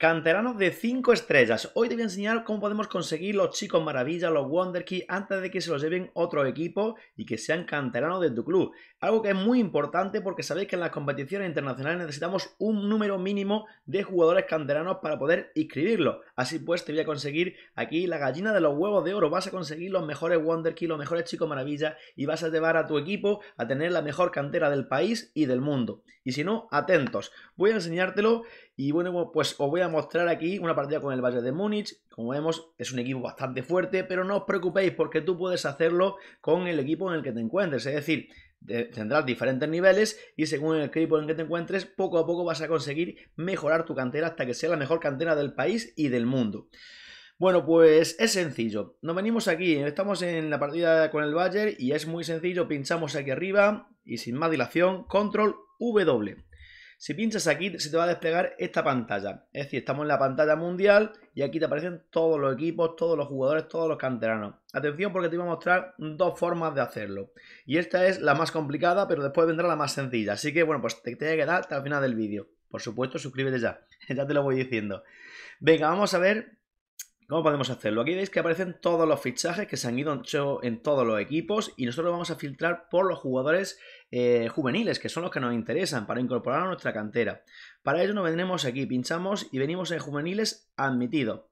Canteranos de 5 estrellas. Hoy te voy a enseñar cómo podemos conseguir los chicos maravilla, los Wonder key, antes de que se los lleven otro equipo y que sean canteranos de tu club. Algo que es muy importante porque sabéis que en las competiciones internacionales necesitamos un número mínimo de jugadores canteranos para poder inscribirlos. Así pues, te voy a conseguir aquí la gallina de los huevos de oro. Vas a conseguir los mejores Wonder los mejores chicos maravilla y vas a llevar a tu equipo a tener la mejor cantera del país y del mundo. Y si no, atentos. Voy a enseñártelo y bueno, pues os voy a mostrar aquí una partida con el Bayern de Múnich. Como vemos, es un equipo bastante fuerte, pero no os preocupéis porque tú puedes hacerlo con el equipo en el que te encuentres. Es decir, tendrás diferentes niveles y según el equipo en el que te encuentres, poco a poco vas a conseguir mejorar tu cantera hasta que sea la mejor cantera del país y del mundo. Bueno, pues es sencillo. Nos venimos aquí, estamos en la partida con el Bayern y es muy sencillo. Pinchamos aquí arriba y sin más dilación, control W. Si pinchas aquí, se te va a desplegar esta pantalla. Es decir, estamos en la pantalla mundial y aquí te aparecen todos los equipos, todos los jugadores, todos los canteranos. Atención porque te voy a mostrar dos formas de hacerlo. Y esta es la más complicada, pero después vendrá la más sencilla. Así que, bueno, pues te tiene que dar hasta el final del vídeo. Por supuesto, suscríbete ya. ya te lo voy diciendo. Venga, vamos a ver ¿Cómo podemos hacerlo? Aquí veis que aparecen todos los fichajes que se han ido en todos los equipos y nosotros vamos a filtrar por los jugadores eh, juveniles, que son los que nos interesan para incorporar a nuestra cantera. Para ello nos vendremos aquí, pinchamos y venimos en juveniles admitido.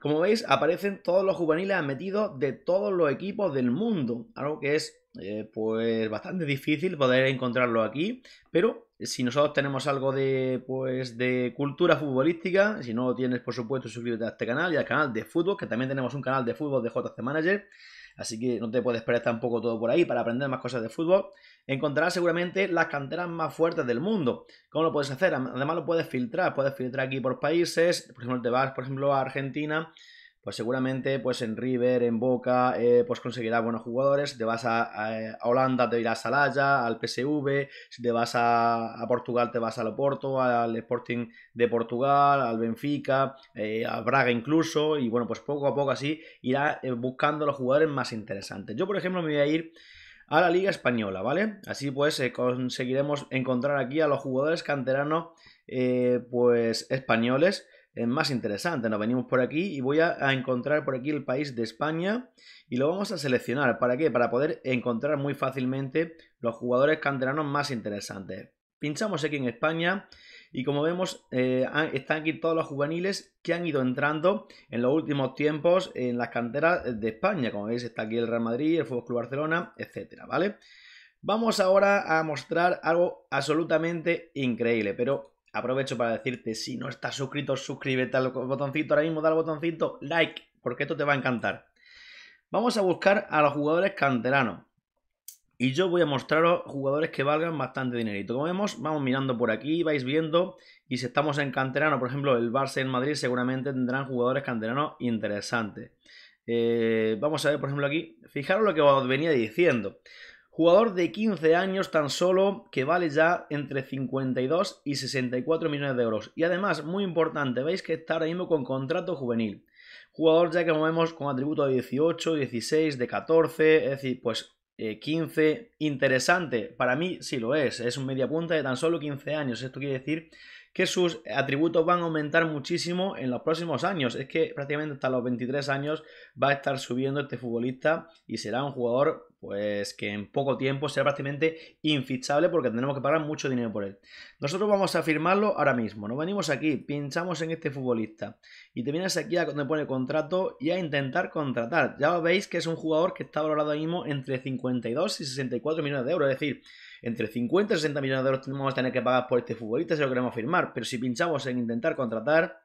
Como veis, aparecen todos los juveniles metidos de todos los equipos del mundo, algo que es eh, pues bastante difícil poder encontrarlo aquí, pero si nosotros tenemos algo de pues de cultura futbolística, si no lo tienes por supuesto suscríbete a este canal y al canal de fútbol, que también tenemos un canal de fútbol de JC Manager Así que no te puedes perder tampoco todo por ahí para aprender más cosas de fútbol. Encontrarás seguramente las canteras más fuertes del mundo. ¿Cómo lo puedes hacer? Además lo puedes filtrar. Puedes filtrar aquí por países. Por ejemplo, te vas, por ejemplo, a Argentina pues seguramente pues en River, en Boca, eh, pues conseguirás buenos jugadores. Si te vas a, Holanda, te irás a Haya, al PSV. Si te vas a, Portugal, te vas al Loporto, al Sporting de Portugal, al Benfica, eh, a Braga incluso. Y bueno, pues poco a poco así irá eh, buscando los jugadores más interesantes. Yo, por ejemplo, me voy a ir a la Liga Española, ¿vale? Así pues conseguiremos encontrar aquí a los jugadores canteranos, pues españoles es más interesante. Nos venimos por aquí y voy a, encontrar por aquí el país de España y lo vamos a seleccionar. ¿Para qué? Para poder encontrar muy fácilmente los jugadores canteranos más interesantes. Pinchamos aquí en España y como vemos eh, están aquí todos los juveniles que han ido entrando en los últimos tiempos en las canteras de España. Como veis está aquí el Real Madrid, el Fútbol Club Barcelona, etcétera, ¿vale? Vamos ahora a mostrar algo absolutamente increíble, pero Aprovecho para decirte, si no estás suscrito, suscríbete al botoncito ahora mismo, dale al botoncito like, porque esto te va a encantar. Vamos a buscar a los jugadores canteranos. Y yo voy a mostraros jugadores que valgan bastante dinerito. Como vemos, vamos mirando por aquí, vais viendo. Y si estamos en canterano, por ejemplo, el Barça en Madrid seguramente tendrán jugadores canteranos interesantes. Eh, vamos a ver, por ejemplo, aquí. Fijaros lo que os venía diciendo. Jugador de 15 años tan solo que vale ya entre 52 y 64 millones de euros. Y además, muy importante, veis que está ahora mismo con contrato juvenil. Jugador ya que movemos con atributo de 18, 16, de 14, es decir, pues 15. Eh, Interesante, para mí sí lo es. Es un media punta de tan solo 15 años. Esto quiere decir que sus atributos van a aumentar muchísimo en los próximos años. Es que prácticamente hasta los 23 años va a estar subiendo este futbolista y será un jugador pues que en poco tiempo será prácticamente infichable porque tendremos que pagar mucho dinero por él. Nosotros vamos a firmarlo ahora mismo. Nos venimos aquí, pinchamos en este futbolista y te vienes aquí a donde pone contrato y a intentar contratar. Ya veis que es un jugador que está valorado ahora mismo entre 52 y 64 millones de euros. Es decir, entre 50 y 60 millones de euros tenemos a tener que pagar por este futbolista si lo queremos firmar. Pero si pinchamos en intentar contratar,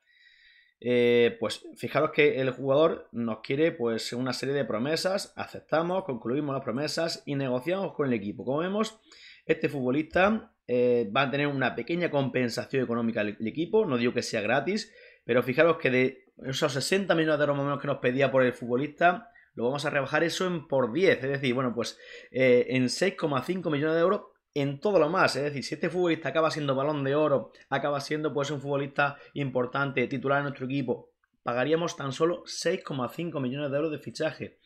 eh, pues fijaros que el jugador nos quiere pues una serie de promesas, aceptamos, concluimos las promesas y negociamos con el equipo. Como vemos, este futbolista eh, va a tener una pequeña compensación económica al equipo, no digo que sea gratis, pero fijaros que de esos 60 millones de euros más que nos pedía por el futbolista, lo vamos a rebajar eso en por 10, es decir, bueno, pues eh, en 6,5 millones de euros en todo lo más. Es decir, si este futbolista acaba siendo balón de oro, acaba siendo pues un futbolista importante, titular de nuestro equipo, pagaríamos tan solo 6,5 millones de euros de fichaje.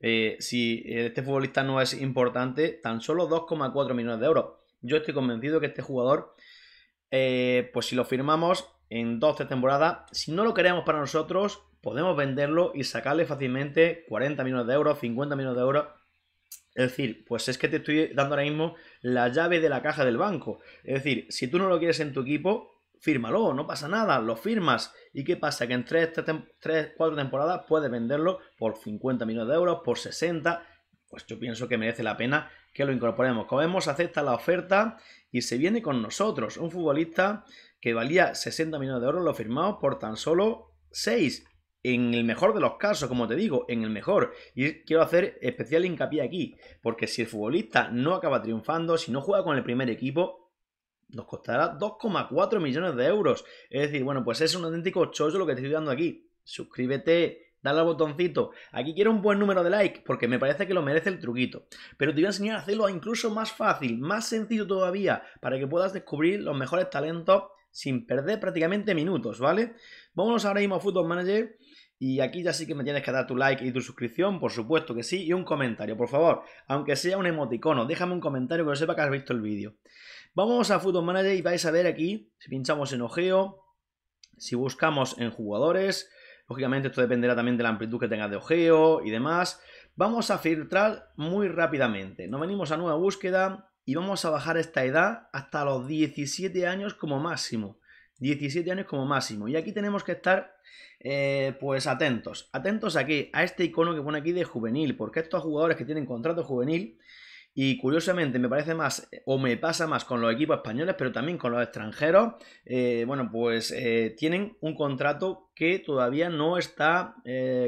Eh, si este futbolista no es importante, tan solo 2,4 millones de euros. Yo estoy convencido que este jugador, eh, pues si lo firmamos en 12 temporadas, si no lo queremos para nosotros, podemos venderlo y sacarle fácilmente 40 millones de euros, 50 millones de euros. Es decir, pues es que te estoy dando ahora mismo la llave de la caja del banco. Es decir, si tú no lo quieres en tu equipo, fírmalo, no pasa nada, lo firmas. ¿Y qué pasa? Que en 3, 3, 4 temporadas puedes venderlo por 50 millones de euros, por 60. Pues yo pienso que merece la pena que lo incorporemos. Como vemos, acepta la oferta y se viene con nosotros. Un futbolista que valía 60 millones de euros lo firmamos por tan solo 6 en el mejor de los casos, como te digo, en el mejor. Y quiero hacer especial hincapié aquí, porque si el futbolista no acaba triunfando, si no juega con el primer equipo, nos costará 2,4 millones de euros. Es decir, bueno, pues es un auténtico chollo lo que te estoy dando aquí. Suscríbete, dale al botoncito. Aquí quiero un buen número de likes porque me parece que lo merece el truquito. Pero te voy a enseñar a hacerlo incluso más fácil, más sencillo todavía, para que puedas descubrir los mejores talentos sin perder prácticamente minutos, ¿vale? Vámonos ahora mismo a Football Manager y aquí ya sí que me tienes que dar tu like y tu suscripción, por supuesto que sí, y un comentario, por favor. Aunque sea un emoticono, déjame un comentario que lo sepa que has visto el vídeo. Vamos a Football Manager y vais a ver aquí, si pinchamos en ojeo, si buscamos en jugadores, lógicamente esto dependerá también de la amplitud que tengas de ojeo y demás. Vamos a filtrar muy rápidamente. Nos venimos a nueva búsqueda y vamos a bajar esta edad hasta los 17 años como máximo. 17 años como máximo. Y aquí tenemos que estar eh, pues atentos. Atentos aquí a este icono que pone aquí de juvenil, porque estos jugadores que tienen contrato juvenil y curiosamente me parece más o me pasa más con los equipos españoles, pero también con los extranjeros, eh, bueno, pues eh, tienen un contrato que todavía no está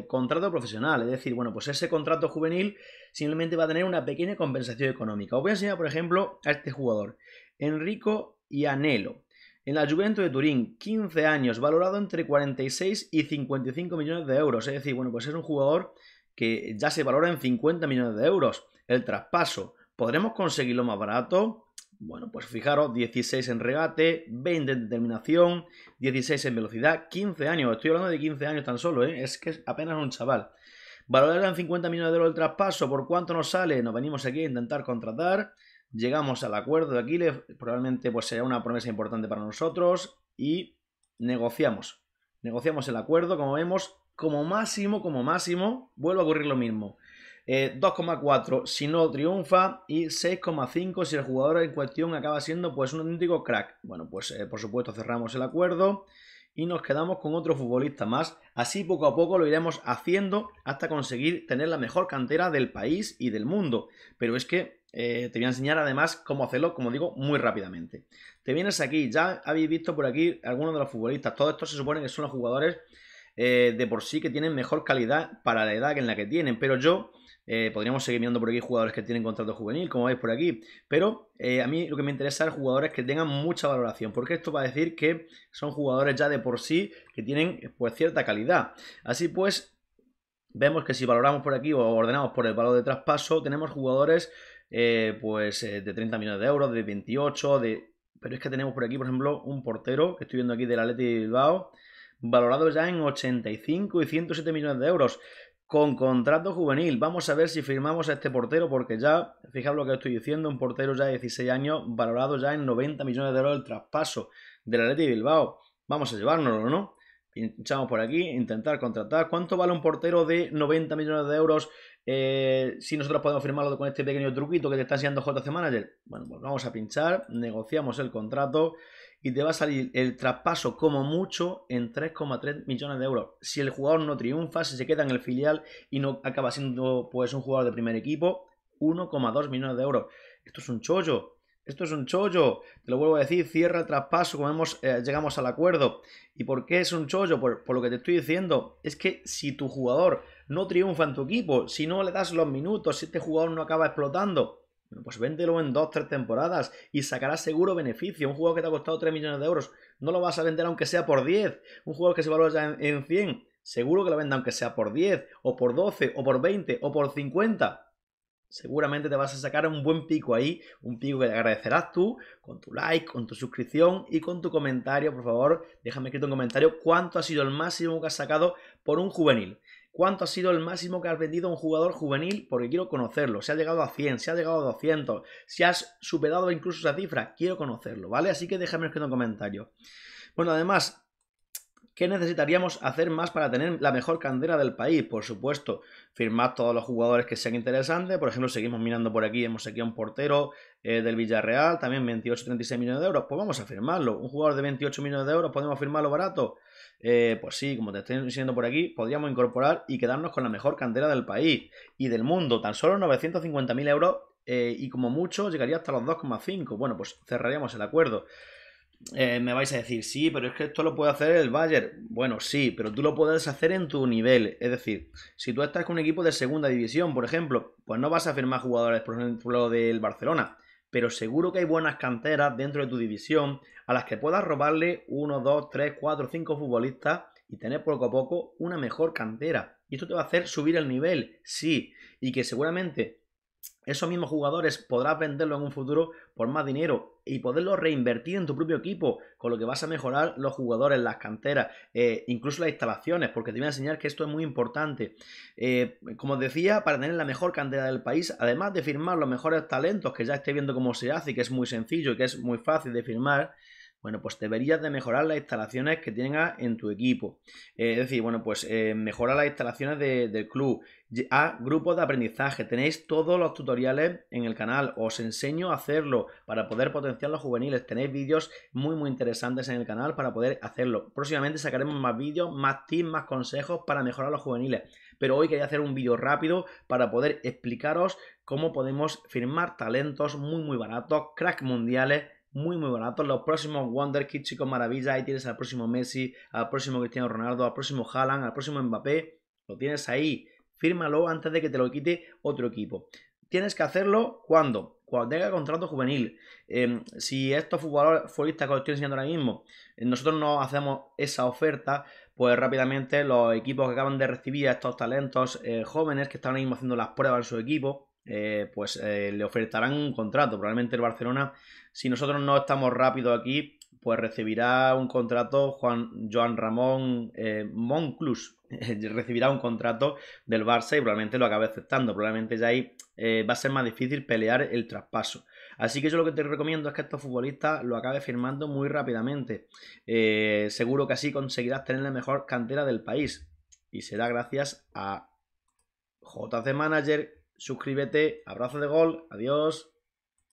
contrato profesional. Es decir, bueno, pues ese contrato juvenil simplemente va a tener una pequeña compensación económica. Os voy a enseñar, por ejemplo, a este jugador, Enrico y Anelo. En la Juventus de Turín, 15 años, valorado entre 46 y 55 millones de euros. Es decir, bueno, pues es un jugador que ya se valora en 50 millones de euros. El traspaso, ¿podremos conseguirlo más barato? Bueno, pues fijaros, 16 en regate, 20 en determinación, 16 en velocidad, 15 años. Estoy hablando de 15 años tan solo, ¿eh? es que es apenas un chaval. Valorado en 50 millones de euros el traspaso, ¿por cuánto nos sale? Nos venimos aquí a intentar contratar. Llegamos al acuerdo de Aquiles, probablemente pues será una promesa importante para nosotros y negociamos. Negociamos el acuerdo, como vemos, como máximo, como máximo, vuelve a ocurrir lo mismo. 2,4 eh, si no triunfa y 6,5 si el jugador en cuestión acaba siendo pues un auténtico crack. Bueno, pues eh, por supuesto cerramos el acuerdo y nos quedamos con otro futbolista más. Así poco a poco lo iremos haciendo hasta conseguir tener la mejor cantera del país y del mundo. Pero es que eh, te voy a enseñar además cómo hacerlo, como digo, muy rápidamente. Te vienes aquí, ya habéis visto por aquí algunos de los futbolistas. Todos estos se supone que son los jugadores eh, de por sí que tienen mejor calidad para la edad que en la que tienen. Pero yo eh, podríamos seguir mirando por aquí jugadores que tienen contrato juvenil, como veis por aquí. Pero a mí lo que me interesa es jugadores que tengan mucha valoración, porque esto va a decir que son jugadores ya de por sí que tienen pues cierta calidad. Así pues, vemos que si valoramos por aquí o ordenamos por el valor de traspaso, tenemos jugadores eh, pues eh, de 30 millones de euros, de 28, de... Pero es que tenemos por aquí, por ejemplo, un portero, que estoy viendo aquí del Atleti de Bilbao, valorado ya en 85 y 107 millones de euros, con contrato juvenil. Vamos a ver si firmamos a este portero, porque ya, fijaos lo que estoy diciendo, un portero ya de 16 años, valorado ya en 90 millones de euros el traspaso del Atleti de Bilbao. Vamos a llevárnoslo, ¿no? pinchamos por aquí, intentar contratar. ¿Cuánto vale un portero de 90 millones de euros eh, si nosotros podemos firmarlo con este pequeño truquito que te está enseñando JC Manager, bueno, pues vamos a pinchar, negociamos el contrato y te va a salir el traspaso como mucho en 3,3 millones de euros. Si el jugador no triunfa, si se queda en el filial y no acaba siendo pues un jugador de primer equipo, 1,2 millones de euros. Esto es un chollo. Esto es un chollo, te lo vuelvo a decir, cierra el traspaso, como eh, llegamos al acuerdo. ¿Y por qué es un chollo? por lo que te estoy diciendo, es que si tu jugador no triunfa en tu equipo, si no le das los minutos, si este jugador no acaba explotando, bueno, pues véndelo en dos, tres temporadas y sacarás seguro beneficio. Un jugador que te ha costado 3 millones de euros, no lo vas a vender aunque sea por 10. Un jugador que se valora ya en, 100, seguro que lo venda aunque sea por 10, o por 12, o por 20, o por 50 seguramente te vas a sacar un buen pico ahí, un pico que te agradecerás tú con tu like, con tu suscripción y con tu comentario, por favor, déjame escrito un comentario cuánto ha sido el máximo que has sacado por un juvenil cuánto ha sido el máximo que has vendido un jugador juvenil, porque quiero conocerlo. Si ha llegado a 100, si ha llegado a 200, si has superado incluso esa cifra, quiero conocerlo, ¿vale? Así que déjame en un comentario. Bueno, además, ¿Qué necesitaríamos hacer más para tener la mejor cantera del país? Por supuesto, firmar todos los jugadores que sean interesantes. Por ejemplo, seguimos mirando por aquí, hemos aquí a un portero eh, del Villarreal, también 28-36 millones de euros. Pues vamos a firmarlo. Un jugador de 28 millones de euros, podemos firmarlo barato. Eh, pues sí, como te estoy diciendo por aquí, podríamos incorporar y quedarnos con la mejor cantera del país y del mundo. Tan solo 950.000 euros eh, y como mucho llegaría hasta los 2,5. Bueno, pues cerraríamos el acuerdo. Eh, me vais a decir, sí, pero es que esto lo puede hacer el Bayern. Bueno, sí, pero tú lo puedes hacer en tu nivel. Es decir, si tú estás con un equipo de segunda división, por ejemplo, pues no vas a firmar jugadores, por ejemplo, del Barcelona pero seguro que hay buenas canteras dentro de tu división a las que puedas robarle 1, 2, 3, 4, 5 futbolistas y tener poco a poco una mejor cantera. Y esto te va a hacer subir el nivel, sí, y que seguramente esos mismos jugadores podrás venderlo en un futuro por más dinero y poderlo reinvertir en tu propio equipo, con lo que vas a mejorar los jugadores, las canteras, eh, incluso las instalaciones, porque te voy a enseñar que esto es muy importante. Eh, como decía, para tener la mejor cantera del país, además de firmar los mejores talentos, que ya esté viendo cómo se hace y que es muy sencillo y que es muy fácil de firmar, bueno, pues deberías de mejorar las instalaciones que tengas en tu equipo. Eh, es decir, bueno, pues mejorar eh, mejora las instalaciones del club. A grupos de aprendizaje. Tenéis todos los tutoriales en el canal. Os enseño a hacerlo para poder potenciar los juveniles. Tenéis vídeos muy, muy interesantes en el canal para poder hacerlo. Próximamente sacaremos más vídeos, más tips, más consejos para mejorar los juveniles. Pero hoy quería hacer un vídeo rápido para poder explicaros cómo podemos firmar talentos muy, muy baratos, crack mundiales muy muy baratos. Los próximos Wonder Kids, chicos, maravilla. Ahí tienes al próximo Messi, al próximo Cristiano Ronaldo, al próximo Haaland, al próximo Mbappé. Lo tienes ahí. Fírmalo antes de que te lo quite otro equipo. Tienes que hacerlo cuando? Cuando tenga contrato juvenil. Em, si estos futbolistas que os estoy enseñando ahora mismo, eh, nosotros no hacemos esa oferta, pues rápidamente los equipos que acaban de recibir a estos talentos eh, jóvenes que están ahora mismo haciendo las pruebas en su equipo, eh, pues eh, le ofertarán un contrato. Probablemente el Barcelona, si nosotros no estamos rápido aquí, pues recibirá un contrato Juan Joan Ramón eh, Monclus. recibirá un contrato del Barça y probablemente lo acabe aceptando. Probablemente ya ahí va a ser más difícil pelear el traspaso. Así que yo lo que te recomiendo es que estos futbolistas lo acabe firmando muy rápidamente. seguro que así conseguirás tener la mejor cantera del país. Y será gracias a JC Manager, suscríbete, abrazo de gol, adiós.